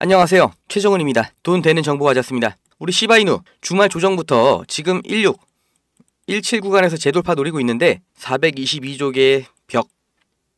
안녕하세요. 최정은입니다. 돈 되는 정보 가졌습니다. 우리 시바이누 주말 조정부터 지금 16, 17 구간에서 재돌파 노리고 있는데 422조 개의 벽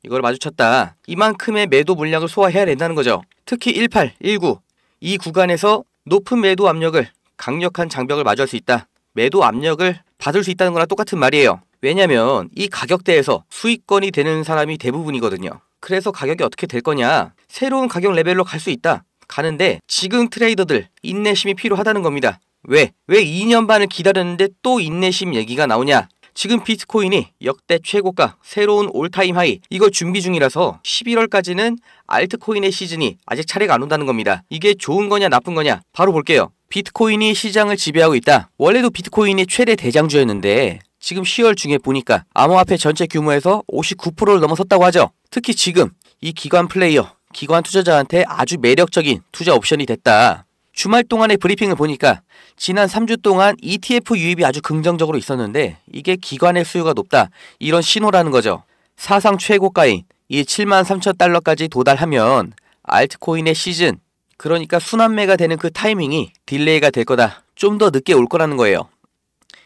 이걸 마주쳤다. 이만큼의 매도 물량을 소화해야 된다는 거죠. 특히 18, 19 이 구간에서 높은 매도 압력을 강력한 장벽을 마주할 수 있다. 매도 압력을 받을 수 있다는 거랑 똑같은 말이에요. 왜냐면 이 가격대에서 수익권이 되는 사람이 대부분이거든요. 그래서 가격이 어떻게 될 거냐? 새로운 가격 레벨로 갈 수 있다. 가는데 지금 트레이더들 인내심이 필요하다는 겁니다. 왜? 왜 2년 반을 기다렸는데 또 인내심 얘기가 나오냐? 지금 비트코인이 역대 최고가 새로운 올타임 하이 이거 준비 중이라서 11월까지는 알트코인의 시즌이 아직 차례가 안 온다는 겁니다. 이게 좋은 거냐 나쁜 거냐 바로 볼게요. 비트코인이 시장을 지배하고 있다. 원래도 비트코인이 최대 대장주였는데 지금 10월 중에 보니까 암호화폐 전체 규모에서 59%를 넘어섰다고 하죠. 특히 지금 이 기관 플레이어 기관 투자자한테 아주 매력적인 투자 옵션이 됐다. 주말 동안의 브리핑을 보니까 지난 3주 동안 ETF 유입이 아주 긍정적으로 있었는데 이게 기관의 수요가 높다 이런 신호라는 거죠. 사상 최고가인 이 7만 3천 달러까지 도달하면 알트코인의 시즌 그러니까 순환매가 되는 그 타이밍이 딜레이가 될 거다. 좀 더 늦게 올 거라는 거예요.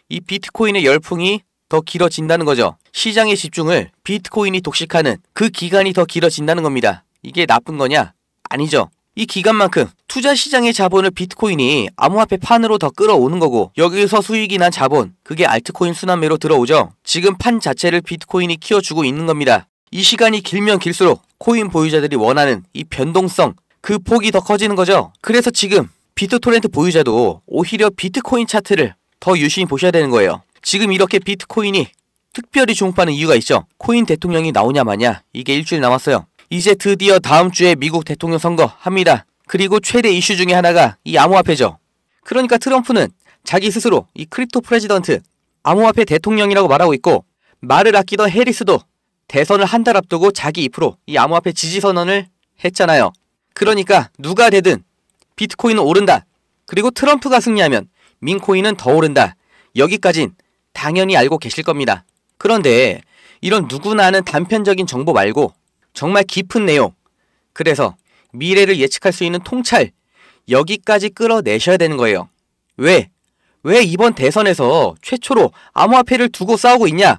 이 비트코인의 열풍이 더 길어진다는 거죠. 시장의 집중을 비트코인이 독식하는 그 기간이 더 길어진다는 겁니다. 이게 나쁜 거냐? 아니죠. 이 기간만큼 투자 시장의 자본을 비트코인이 암호화폐 판으로 더 끌어오는 거고 여기서 수익이 난 자본 그게 알트코인 순환매로 들어오죠. 지금 판 자체를 비트코인이 키워주고 있는 겁니다. 이 시간이 길면 길수록 코인 보유자들이 원하는 이 변동성 그 폭이 더 커지는 거죠. 그래서 지금 비트토렌트 보유자도 오히려 비트코인 차트를 더 유심히 보셔야 되는 거예요. 지금 이렇게 비트코인이 특별히 종파하는 이유가 있죠. 코인 대통령이 나오냐 마냐 이게 일주일 남았어요. 이제 드디어 다음 주에 미국 대통령 선거 합니다. 그리고 최대 이슈 중에 하나가 이 암호화폐죠. 그러니까 트럼프는 자기 스스로 이 크립토 프레지던트 암호화폐 대통령이라고 말하고 있고 말을 아끼던 해리스도 대선을 한 달 앞두고 자기 입으로 이 암호화폐 지지 선언을 했잖아요. 그러니까 누가 되든 비트코인은 오른다. 그리고 트럼프가 승리하면 민코인은 더 오른다. 여기까진 당연히 알고 계실 겁니다. 그런데 이런 누구나 아는 단편적인 정보 말고 정말 깊은 내용. 그래서 미래를 예측할 수 있는 통찰 여기까지 끌어내셔야 되는 거예요. 왜? 왜 이번 대선에서 최초로 암호화폐를 두고 싸우고 있냐?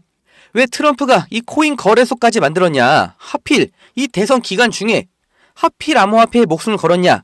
왜 트럼프가 이 코인 거래소까지 만들었냐? 하필 이 대선 기간 중에 하필 암호화폐에 목숨을 걸었냐?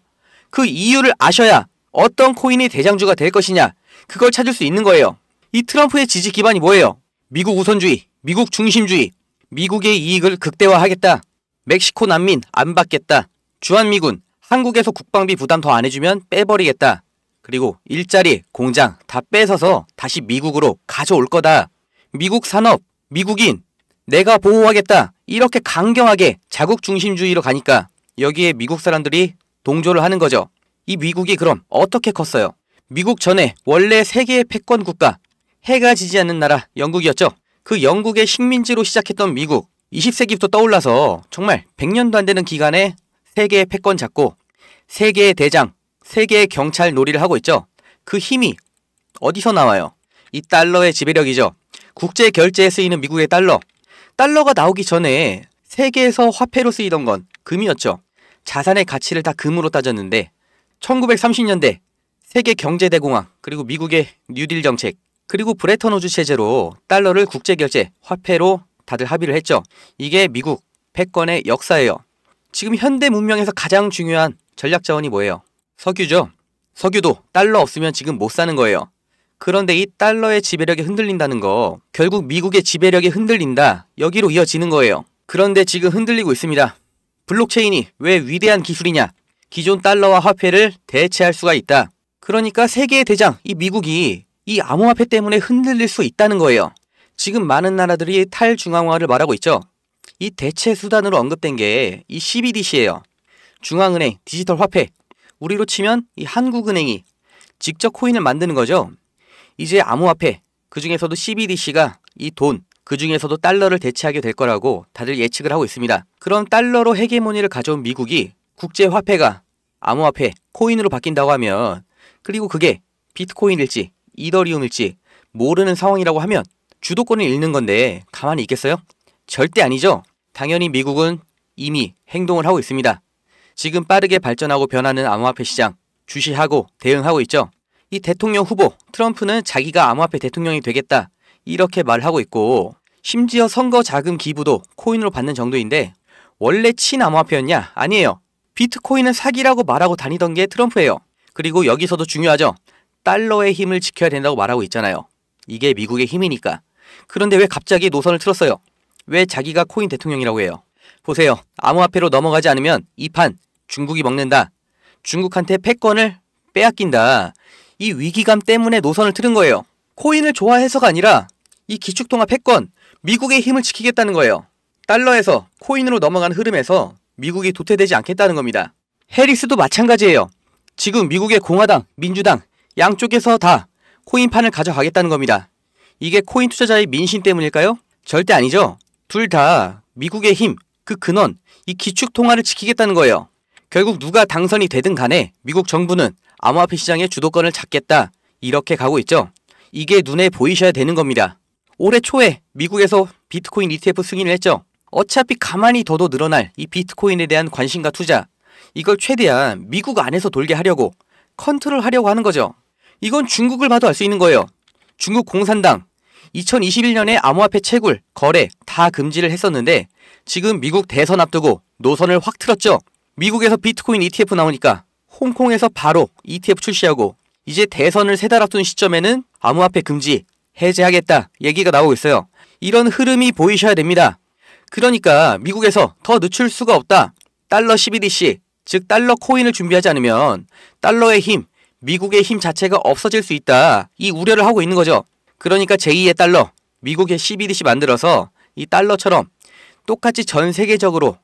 그 이유를 아셔야 어떤 코인이 대장주가 될 것이냐? 그걸 찾을 수 있는 거예요. 이 트럼프의 지지 기반이 뭐예요? 미국 우선주의, 미국 중심주의, 미국의 이익을 극대화하겠다. 멕시코 난민 안 받겠다. 주한미군 한국에서 국방비 부담 더 안 해주면 빼버리겠다. 그리고 일자리, 공장 다 뺏어서 다시 미국으로 가져올 거다. 미국 산업, 미국인, 내가 보호하겠다. 이렇게 강경하게 자국 중심주의로 가니까 여기에 미국 사람들이 동조를 하는 거죠. 이 미국이 그럼 어떻게 컸어요? 미국 전에 원래 세계의 패권 국가, 해가 지지 않는 나라 영국이었죠. 그 영국의 식민지로 시작했던 미국, 20세기부터 떠올라서 정말 100년도 안 되는 기간에 세계의 패권 잡고 세계의 대장, 세계의 경찰 놀이를 하고 있죠. 그 힘이 어디서 나와요? 이 달러의 지배력이죠. 국제 결제에 쓰이는 미국의 달러. 달러가 나오기 전에 세계에서 화폐로 쓰이던 건 금이었죠. 자산의 가치를 다 금으로 따졌는데 1930년대 세계 경제대공황 그리고 미국의 뉴딜 정책 그리고 브레턴 우즈 체제로 달러를 국제 결제 화폐로 다들 합의를 했죠. 이게 미국 패권의 역사예요. 지금 현대 문명에서 가장 중요한 전략 자원이 뭐예요? 석유죠. 석유도 달러 없으면 지금 못 사는 거예요. 그런데 이 달러의 지배력이 흔들린다는 거 결국 미국의 지배력이 흔들린다 여기로 이어지는 거예요. 그런데 지금 흔들리고 있습니다. 블록체인이 왜 위대한 기술이냐? 기존 달러와 화폐를 대체할 수가 있다. 그러니까 세계의 대장 이 미국이 이 암호화폐 때문에 흔들릴 수 있다는 거예요. 지금 많은 나라들이 탈중앙화를 말하고 있죠. 이 대체 수단으로 언급된 게 이 CBDC예요. 중앙은행 디지털 화폐. 우리로 치면 이 한국은행이 직접 코인을 만드는 거죠. 이제 암호화폐, 그 중에서도 CBDC가 이 돈, 그 중에서도 달러를 대체하게 될 거라고 다들 예측을 하고 있습니다. 그럼 달러로 헤게모니를 가져온 미국이 국제화폐가 암호화폐, 코인으로 바뀐다고 하면 그리고 그게 비트코인일지 이더리움일지 모르는 상황이라고 하면 주도권을 잃는 건데 가만히 있겠어요? 절대 아니죠. 당연히 미국은 이미 행동을 하고 있습니다. 지금 빠르게 발전하고 변하는 암호화폐 시장 주시하고 대응하고 있죠. 이 대통령 후보 트럼프는 자기가 암호화폐 대통령이 되겠다 이렇게 말하고 있고 심지어 선거 자금 기부도 코인으로 받는 정도인데 원래 친암호화폐였냐? 아니에요. 비트코인은 사기라고 말하고 다니던 게 트럼프예요. 그리고 여기서도 중요하죠. 달러의 힘을 지켜야 된다고 말하고 있잖아요. 이게 미국의 힘이니까. 그런데 왜 갑자기 노선을 틀었어요? 왜 자기가 코인 대통령이라고 해요? 보세요. 암호화폐로 넘어가지 않으면 이 판 중국이 먹는다. 중국한테 패권을 빼앗긴다. 이 위기감 때문에 노선을 틀은 거예요. 코인을 좋아해서가 아니라 이 기축통화 패권, 미국의 힘을 지키겠다는 거예요. 달러에서 코인으로 넘어간 흐름에서 미국이 도태되지 않겠다는 겁니다. 해리스도 마찬가지예요. 지금 미국의 공화당, 민주당 양쪽에서 다 코인판을 가져가겠다는 겁니다. 이게 코인 투자자의 민심 때문일까요? 절대 아니죠. 둘 다 미국의 힘, 그 근원, 이 기축 통화를 지키겠다는 거예요. 결국 누가 당선이 되든 간에 미국 정부는 암호화폐 시장의 주도권을 잡겠다 이렇게 가고 있죠. 이게 눈에 보이셔야 되는 겁니다. 올해 초에 미국에서 비트코인 ETF 승인을 했죠. 어차피 가만히 더도 늘어날 이 비트코인에 대한 관심과 투자 이걸 최대한 미국 안에서 돌게 하려고 컨트롤 하려고 하는 거죠. 이건 중국을 봐도 알 수 있는 거예요. 중국 공산당 2021년에 암호화폐 채굴, 거래 다 금지를 했었는데 지금 미국 대선 앞두고 노선을 확 틀었죠. 미국에서 비트코인 ETF 나오니까 홍콩에서 바로 ETF 출시하고 이제 대선을 세 달 앞둔 시점에는 암호화폐 금지 해제하겠다 얘기가 나오고 있어요. 이런 흐름이 보이셔야 됩니다. 그러니까 미국에서 더 늦출 수가 없다. 달러 CBDC, 즉 달러 코인을 준비하지 않으면 달러의 힘, 미국의 힘 자체가 없어질 수 있다. 이 우려를 하고 있는 거죠. 그러니까 제2의 달러, 미국의 CBDC 만들어서 이 달러처럼 똑같이 전 세계적으로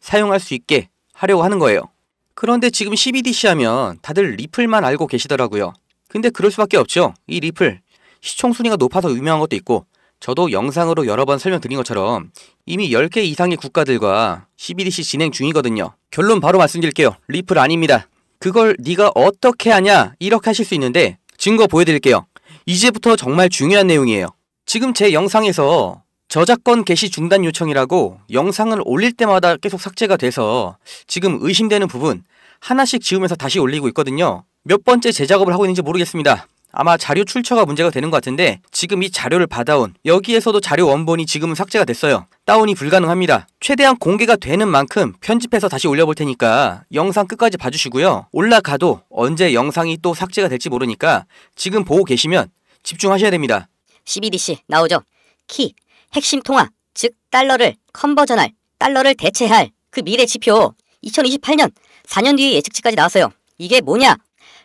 사용할 수 있게 하려고 하는 거예요. 그런데 지금 CBDC 하면 다들 리플만 알고 계시더라고요. 근데 그럴 수밖에 없죠. 이 리플 시청 순위가 높아서 유명한 것도 있고 저도 영상으로 여러 번 설명드린 것처럼 이미 10개 이상의 국가들과 CBDC 진행 중이거든요. 결론 바로 말씀드릴게요. 리플 아닙니다. 그걸 네가 어떻게 하냐 이렇게 하실 수 있는데 증거 보여드릴게요. 이제부터 정말 중요한 내용이에요. 지금 제 영상에서 저작권 개시 중단 요청이라고 영상을 올릴 때마다 계속 삭제가 돼서 지금 의심되는 부분 하나씩 지우면서 다시 올리고 있거든요. 몇 번째 제작업을 하고 있는지 모르겠습니다. 아마 자료 출처가 문제가 되는 것 같은데 지금 이 자료를 받아온 여기에서도 자료 원본이 지금은 삭제가 됐어요. 다운이 불가능합니다. 최대한 공개가 되는 만큼 편집해서 다시 올려볼 테니까 영상 끝까지 봐주시고요. 올라가도 언제 영상이 또 삭제가 될지 모르니까 지금 보고 계시면 집중하셔야 됩니다. CBDC 나오죠. 키, 핵심 통화, 즉 달러를 컨버전할, 달러를 대체할 그 미래 지표 2028년 4년 뒤의 예측치까지 나왔어요. 이게 뭐냐?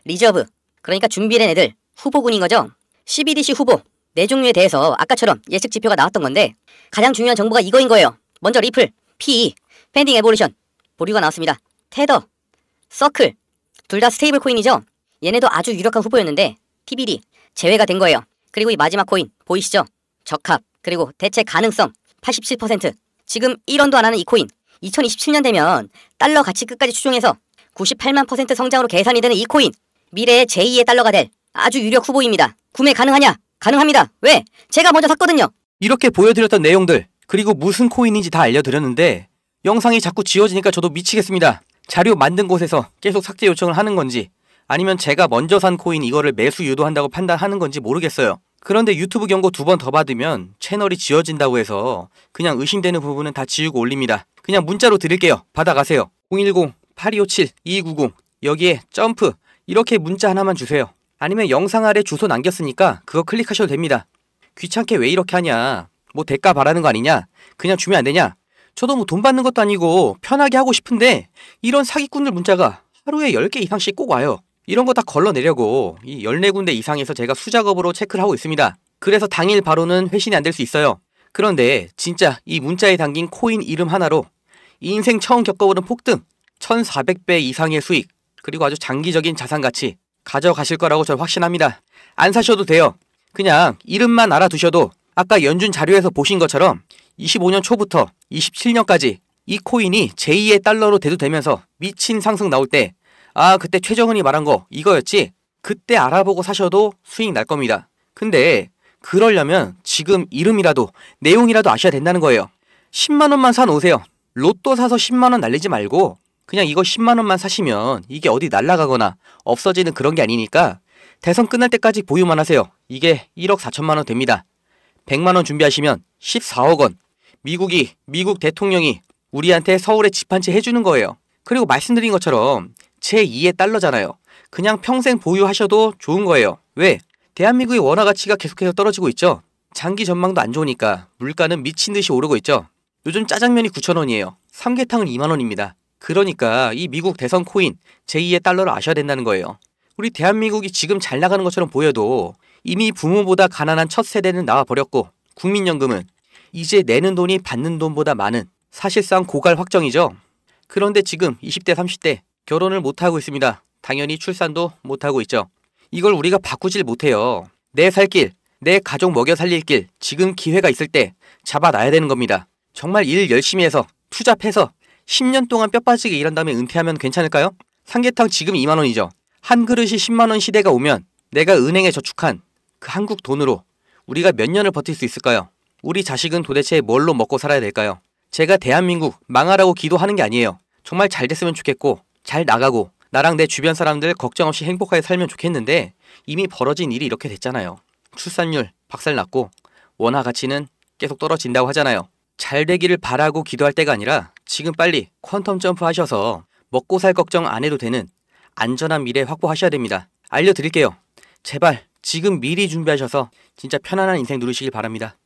리저브, 그러니까 준비된 애들 후보군인 거죠. CBDC 후보 네 종류에 대해서 아까처럼 예측 지표가 나왔던 건데 가장 중요한 정보가 이거인 거예요. 먼저 리플, PE, 펜딩 에볼루션, 보류가 나왔습니다. 테더, 서클, 둘 다 스테이블 코인이죠. 얘네도 아주 유력한 후보였는데 TBD 제외가 된 거예요. 그리고 이 마지막 코인 보이시죠? 적합, 그리고 대체 가능성 87%. 지금 1원도 안 하는 이 코인 2027년 되면 달러 가치 끝까지 추종해서 98만 퍼센트 성장으로 계산이 되는 이 코인 미래의 제2의 달러가 될 아주 유력 후보입니다. 구매 가능하냐? 가능합니다. 왜? 제가 먼저 샀거든요. 이렇게 보여드렸던 내용들 그리고 무슨 코인인지 다 알려드렸는데 영상이 자꾸 지워지니까 저도 미치겠습니다. 자료 만든 곳에서 계속 삭제 요청을 하는 건지 아니면 제가 먼저 산 코인 이거를 매수 유도한다고 판단하는 건지 모르겠어요. 그런데 유튜브 경고 두 번 더 받으면 채널이 지워진다고 해서 그냥 의심되는 부분은 다 지우고 올립니다. 그냥 문자로 드릴게요. 받아가세요. 010-8257-2290 여기에 점프 이렇게 문자 하나만 주세요. 아니면 영상 아래 주소 남겼으니까 그거 클릭하셔도 됩니다. 귀찮게 왜 이렇게 하냐? 뭐 대가 바라는 거 아니냐? 그냥 주면 안 되냐? 저도 뭐 돈 받는 것도 아니고 편하게 하고 싶은데 이런 사기꾼들 문자가 하루에 10개 이상씩 꼭 와요. 이런 거 다 걸러내려고 이 14군데 이상에서 제가 수작업으로 체크를 하고 있습니다. 그래서 당일 바로는 회신이 안 될 수 있어요. 그런데 진짜 이 문자에 담긴 코인 이름 하나로 인생 처음 겪어보는 폭등, 1400배 이상의 수익, 그리고 아주 장기적인 자산 가치, 가져가실 거라고 전 확신합니다. 안 사셔도 돼요. 그냥 이름만 알아두셔도 아까 연준 자료에서 보신 것처럼 25년 초부터 27년까지 이 코인이 제2의 달러로 대두되면서 미친 상승 나올 때 아, 그때 최정은이 말한 거 이거였지? 그때 알아보고 사셔도 수익 날 겁니다. 근데 그러려면 지금 이름이라도 내용이라도 아셔야 된다는 거예요. 10만원만 사놓으세요. 로또 사서 10만원 날리지 말고 그냥 이거 10만 원만 사시면 이게 어디 날라가거나 없어지는 그런 게 아니니까 대선 끝날 때까지 보유만 하세요. 이게 1억 4천만 원 됩니다. 100만 원 준비하시면 14억 원. 미국이 미국 대통령이 우리한테 서울에 집 한 채 해주는 거예요. 그리고 말씀드린 것처럼 제2의 달러잖아요. 그냥 평생 보유하셔도 좋은 거예요. 왜? 대한민국의 원화 가치가 계속해서 떨어지고 있죠. 장기 전망도 안 좋으니까 물가는 미친 듯이 오르고 있죠. 요즘 짜장면이 9천원이에요 삼계탕은 2만원입니다. 그러니까 이 미국 대선 코인 제2의 달러를 아셔야 된다는 거예요. 우리 대한민국이 지금 잘 나가는 것처럼 보여도 이미 부모보다 가난한 첫 세대는 나와버렸고 국민연금은 이제 내는 돈이 받는 돈보다 많은 사실상 고갈 확정이죠. 그런데 지금 20대 30대 결혼을 못하고 있습니다. 당연히 출산도 못하고 있죠. 이걸 우리가 바꾸질 못해요. 내 살 길, 내 가족 먹여 살릴 길, 지금 기회가 있을 때 잡아놔야 되는 겁니다. 정말 일 열심히 해서 투잡해서 10년 동안 뼈 빠지게 일한 다음에 은퇴하면 괜찮을까요? 삼계탕 지금 2만원이죠. 한 그릇이 10만원 시대가 오면 내가 은행에 저축한 그 한국 돈으로 우리가 몇 년을 버틸 수 있을까요? 우리 자식은 도대체 뭘로 먹고 살아야 될까요? 제가 대한민국 망하라고 기도하는 게 아니에요. 정말 잘 됐으면 좋겠고, 잘 나가고, 나랑 내 주변 사람들 걱정 없이 행복하게 살면 좋겠는데, 이미 벌어진 일이 이렇게 됐잖아요. 출산율 박살 났고, 원화 가치는 계속 떨어진다고 하잖아요. 잘 되기를 바라고 기도할 때가 아니라, 지금 빨리 퀀텀 점프 하셔서 먹고 살 걱정 안 해도 되는 안전한 미래 확보하셔야 됩니다. 알려드릴게요. 제발 지금 미리 준비하셔서 진짜 편안한 인생 누리시길 바랍니다.